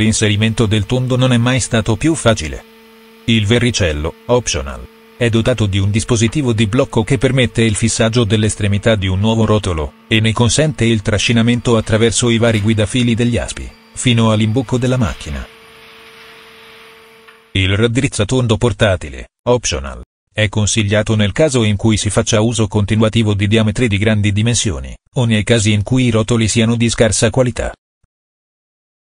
l'inserimento del tondo non è mai stato più facile. Il verricello, optional, è dotato di un dispositivo di blocco che permette il fissaggio dell'estremità di un nuovo rotolo, e ne consente il trascinamento attraverso i vari guidafili degli aspi, fino all'imbucco della macchina. Il raddrizzatondo portatile, optional, è consigliato nel caso in cui si faccia uso continuativo di diametri di grandi dimensioni, o nei casi in cui i rotoli siano di scarsa qualità.